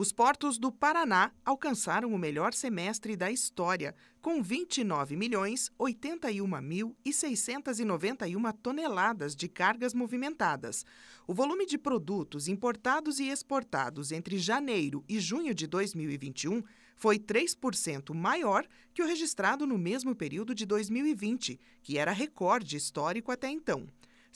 Os portos do Paraná alcançaram o melhor semestre da história, com 29 milhões 81 mil e 691 toneladas de cargas movimentadas. O volume de produtos importados e exportados entre janeiro e junho de 2021 foi 3% maior que o registrado no mesmo período de 2020, que era recorde histórico até então.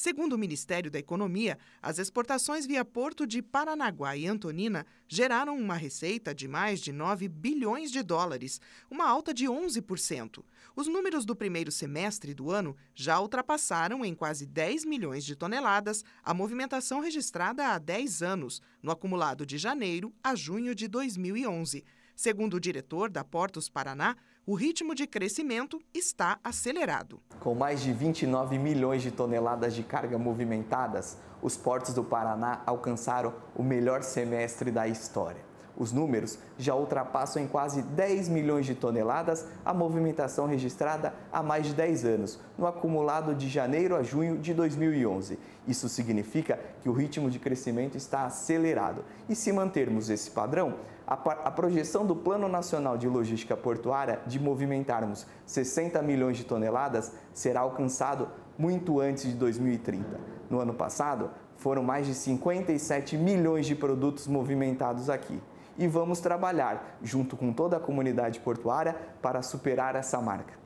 Segundo o Ministério da Economia, as exportações via Porto de Paranaguá e Antonina geraram uma receita de mais de 9 bilhões de dólares, uma alta de 11%. Os números do primeiro semestre do ano já ultrapassaram em quase 10 milhões de toneladas a movimentação registrada há 10 anos, no acumulado de janeiro a junho de 2011. Segundo o diretor da Portos Paraná, o ritmo de crescimento está acelerado. Com mais de 29 milhões de toneladas de carga movimentadas, os portos do Paraná alcançaram o melhor semestre da história. Os números já ultrapassam em quase 10 milhões de toneladas a movimentação registrada há mais de 10 anos, no acumulado de janeiro a junho de 2011. Isso significa que o ritmo de crescimento está acelerado. E se mantermos esse padrão, a, a projeção do Plano Nacional de Logística Portuária de movimentarmos 60 milhões de toneladas será alcançado muito antes de 2030. No ano passado, foram mais de 57 milhões de produtos movimentados aqui e vamos trabalhar junto com toda a comunidade portuária para superar essa marca.